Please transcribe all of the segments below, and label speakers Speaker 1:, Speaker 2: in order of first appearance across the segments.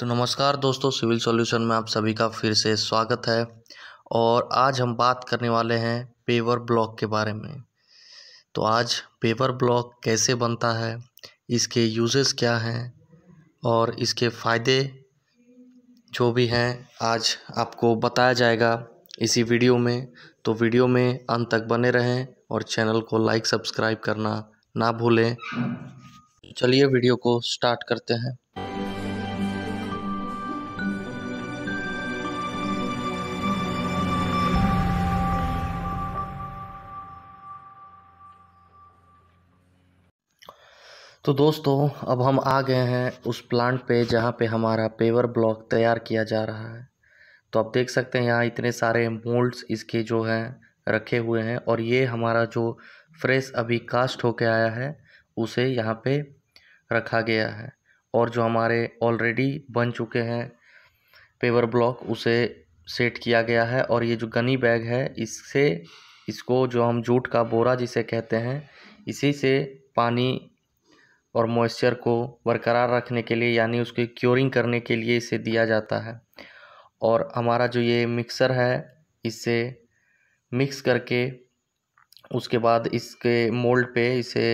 Speaker 1: तो नमस्कार दोस्तों सिविल सॉल्यूशन में आप सभी का फिर से स्वागत है और आज हम बात करने वाले हैं पेवर ब्लॉक के बारे में तो आज पेवर ब्लॉक कैसे बनता है इसके यूजेस क्या हैं और इसके फ़ायदे जो भी हैं आज आपको बताया जाएगा इसी वीडियो में तो वीडियो में अंत तक बने रहें और चैनल को लाइक सब्सक्राइब करना ना भूलें चलिए वीडियो को स्टार्ट करते हैं तो दोस्तों अब हम आ गए हैं उस प्लांट पे जहाँ पे हमारा पेवर ब्लॉक तैयार किया जा रहा है तो आप देख सकते हैं यहाँ इतने सारे मोल्ड्स इसके जो हैं रखे हुए हैं और ये हमारा जो फ्रेश अभी कास्ट होके आया है उसे यहाँ पे रखा गया है और जो हमारे ऑलरेडी बन चुके हैं पेवर ब्लॉक उसे सेट किया गया है और ये जो गनी बैग है इससे इसको जो हम जूट का बोरा जिसे कहते हैं इसी से पानी और मॉइस्चर को बरकरार रखने के लिए यानी उसकी क्योरिंग करने के लिए इसे दिया जाता है और हमारा जो ये मिक्सर है इसे मिक्स करके उसके बाद इसके मोल्ड पे इसे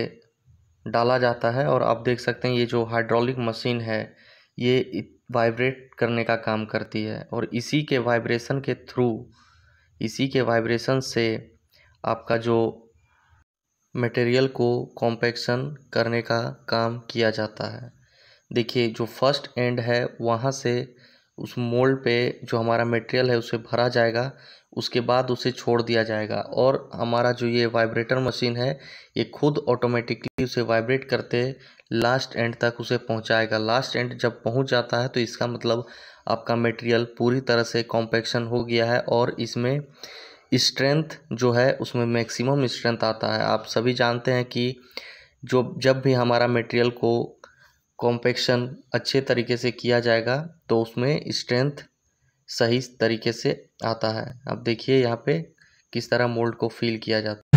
Speaker 1: डाला जाता है और आप देख सकते हैं ये जो हाइड्रोलिक मशीन है ये वाइब्रेट करने का काम करती है और इसी के वाइब्रेशन के थ्रू इसी के वाइब्रेशन से आपका जो मटेरियल को कॉम्पेक्शन करने का काम किया जाता है देखिए जो फर्स्ट एंड है वहाँ से उस मोल्ड पे जो हमारा मटेरियल है उसे भरा जाएगा उसके बाद उसे छोड़ दिया जाएगा और हमारा जो ये वाइब्रेटर मशीन है ये खुद ऑटोमेटिकली उसे वाइब्रेट करते लास्ट एंड तक उसे पहुंचाएगा लास्ट एंड जब पहुंच जाता है तो इसका मतलब आपका मटेरियल पूरी तरह से कॉम्पेक्शन हो गया है और इसमें स्ट्रेंथ जो है उसमें मैक्सिमम स्ट्रेंथ आता है आप सभी जानते हैं कि जो जब भी हमारा मटेरियल को कॉम्पेक्शन अच्छे तरीके से किया जाएगा तो उसमें स्ट्रेंथ सही तरीके से आता है अब देखिए यहाँ पे किस तरह मोल्ड को फील किया जाता है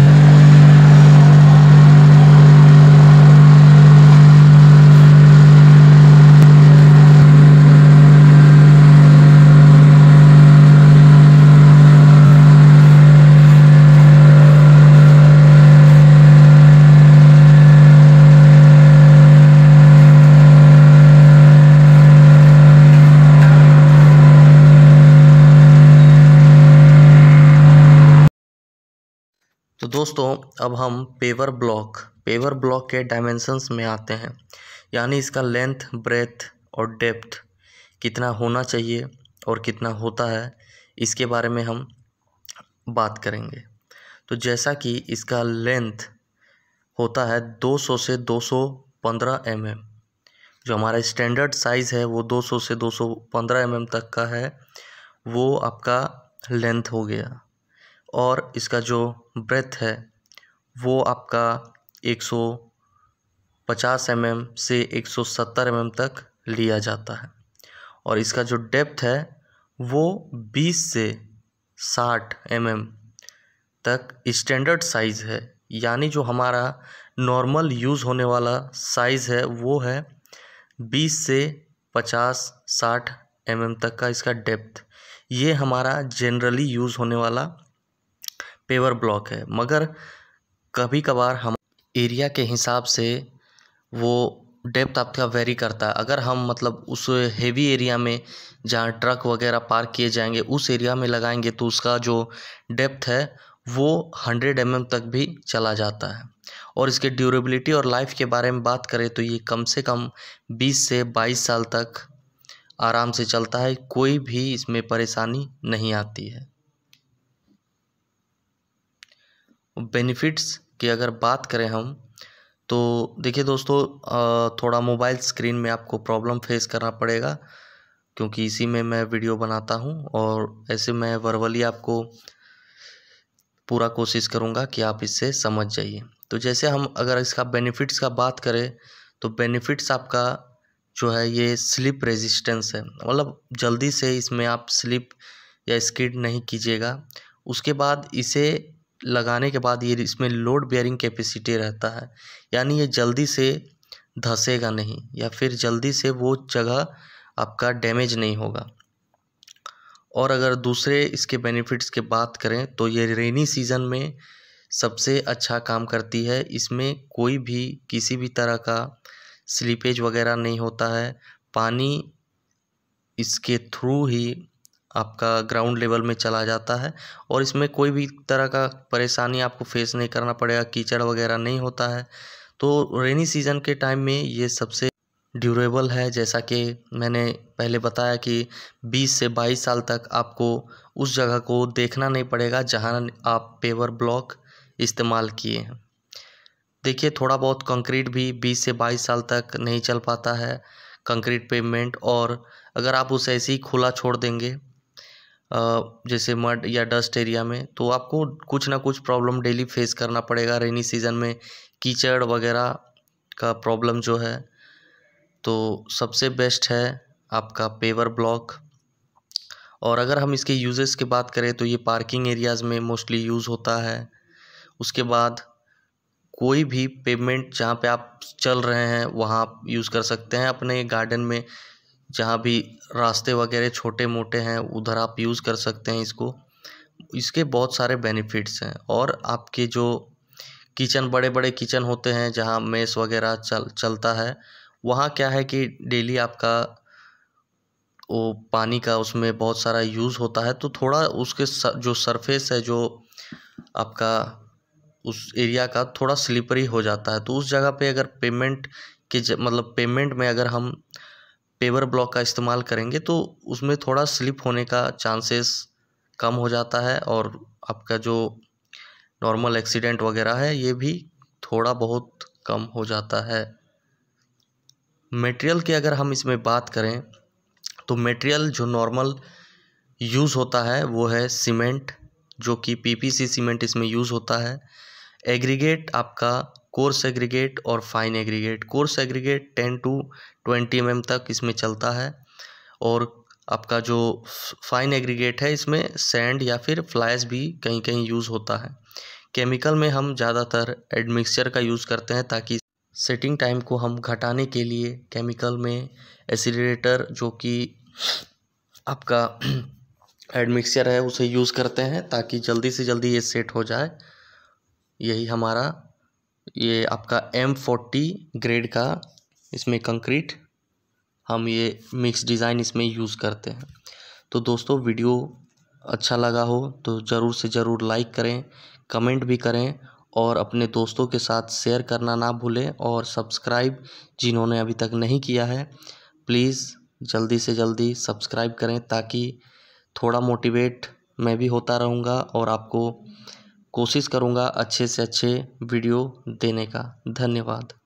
Speaker 1: तो दोस्तों अब हम पेवर ब्लॉक पेवर ब्लॉक के डायमेंशंस में आते हैं यानी इसका लेंथ ब्रेथ और डेप्थ कितना होना चाहिए और कितना होता है इसके बारे में हम बात करेंगे तो जैसा कि इसका लेंथ होता है 200 से 215 सौ mm. जो हमारा स्टैंडर्ड साइज़ है वो 200 से 215 सौ mm तक का है वो आपका लेंथ हो गया और इसका जो ब्रेथ है वो आपका एक सौ पचास एम mm एम से एक सौ सत्तर एम mm एम तक लिया जाता है और इसका जो डेप्थ है वो बीस से साठ एम mm एम तक स्टैंडर्ड साइज़ है यानी जो हमारा नॉर्मल यूज़ होने वाला साइज़ है वो है बीस से पचास साठ एम mm तक का इसका डेप्थ ये हमारा जनरली यूज़ होने वाला पेवर ब्लॉक है मगर कभी कभार हम एरिया के हिसाब से वो डेप्थ आपका वेरी करता है अगर हम मतलब उस हेवी एरिया में जहाँ ट्रक वगैरह पार्क किए जाएंगे उस एरिया में लगाएंगे तो उसका जो डेप्थ है वो हंड्रेड एम mm तक भी चला जाता है और इसके ड्यूरेबिलिटी और लाइफ के बारे में बात करें तो ये कम से कम बीस से बाईस साल तक आराम से चलता है कोई भी इसमें परेशानी नहीं आती है बेनिफिट्स की अगर बात करें हम तो देखिए दोस्तों थोड़ा मोबाइल स्क्रीन में आपको प्रॉब्लम फेस करना पड़ेगा क्योंकि इसी में मैं वीडियो बनाता हूं और ऐसे मैं वर्वली आपको पूरा कोशिश करूंगा कि आप इससे समझ जाइए तो जैसे हम अगर इसका बेनिफिट्स का बात करें तो बेनिफिट्स आपका जो है ये स्लिप रेजिस्टेंस है मतलब जल्दी से इसमें आप स्लिप या स्किड नहीं कीजिएगा उसके बाद इसे लगाने के बाद ये इसमें लोड बेयरिंग कैपेसिटी रहता है यानी ये जल्दी से धसेगा नहीं या फिर जल्दी से वो जगह आपका डैमेज नहीं होगा और अगर दूसरे इसके बेनिफिट्स की बात करें तो ये रेनी सीज़न में सबसे अच्छा काम करती है इसमें कोई भी किसी भी तरह का स्लीपेज वगैरह नहीं होता है पानी इसके थ्रू ही आपका ग्राउंड लेवल में चला जाता है और इसमें कोई भी तरह का परेशानी आपको फेस नहीं करना पड़ेगा कीचड़ वगैरह नहीं होता है तो रेनी सीज़न के टाइम में ये सबसे ड्यूरेबल है जैसा कि मैंने पहले बताया कि 20 से 22 साल तक आपको उस जगह को देखना नहीं पड़ेगा जहां आप पेवर ब्लॉक इस्तेमाल किए हैं देखिए थोड़ा बहुत कंक्रीट भी 20 से 22 साल तक नहीं चल पाता है कंक्रीट पेमेंट और अगर आप उसे ऐसे ही खुला छोड़ देंगे जैसे मड या डस्ट एरिया में तो आपको कुछ ना कुछ प्रॉब्लम डेली फेस करना पड़ेगा रेनी सीज़न में कीचड़ वगैरह का प्रॉब्लम जो है तो सबसे बेस्ट है आपका पेवर ब्लॉक और अगर हम इसके यूजेस की बात करें तो ये पार्किंग एरियाज़ में मोस्टली यूज़ होता है उसके बाद कोई भी पेमेंट जहाँ पे आप चल रहे हैं वहाँ यूज़ कर सकते हैं अपने गार्डन में जहाँ भी रास्ते वगैरह छोटे मोटे हैं उधर आप यूज़ कर सकते हैं इसको इसके बहुत सारे बेनिफिट्स हैं और आपके जो किचन बड़े बड़े किचन होते हैं जहाँ मेस वगैरह चल चलता है वहाँ क्या है कि डेली आपका वो पानी का उसमें बहुत सारा यूज़ होता है तो थोड़ा उसके सर, जो सरफेस है जो आपका उस एरिया का थोड़ा स्लिपरी हो जाता है तो उस जगह पे अगर पेमेंट के मतलब पेमेंट में अगर हम पेवर ब्लॉक का इस्तेमाल करेंगे तो उसमें थोड़ा स्लिप होने का चांसेस कम हो जाता है और आपका जो नॉर्मल एक्सीडेंट वगैरह है ये भी थोड़ा बहुत कम हो जाता है मटेरियल की अगर हम इसमें बात करें तो मटेरियल जो नॉर्मल यूज़ होता है वो है सीमेंट जो कि पीपीसी सीमेंट इसमें यूज़ होता है एग्रीगेट आपका कोर्स एग्रीगेट और fine aggregate coarse aggregate ten to twenty M तक इसमें चलता है और आपका जो फाइन एग्रीगेट है इसमें सैंड या फिर फ्लाइस भी कहीं कहीं यूज़ होता है केमिकल में हम ज़्यादातर एडमिक्सचर का यूज़ करते हैं ताकि सेटिंग टाइम को हम घटाने के लिए केमिकल में एसिडेटर जो कि आपका एडमिक्सचर है उसे यूज़ करते हैं ताकि जल्दी से जल्दी ये सेट हो जाए यही हमारा ये आपका एम फोर्टी ग्रेड का इसमें कंक्रीट हम ये मिक्स डिज़ाइन इसमें यूज़ करते हैं तो दोस्तों वीडियो अच्छा लगा हो तो ज़रूर से ज़रूर लाइक करें कमेंट भी करें और अपने दोस्तों के साथ शेयर करना ना भूलें और सब्सक्राइब जिन्होंने अभी तक नहीं किया है प्लीज़ जल्दी से जल्दी सब्सक्राइब करें ताकि थोड़ा मोटिवेट मैं भी होता रहूँगा और आपको कोशिश करूँगा अच्छे से अच्छे वीडियो देने का धन्यवाद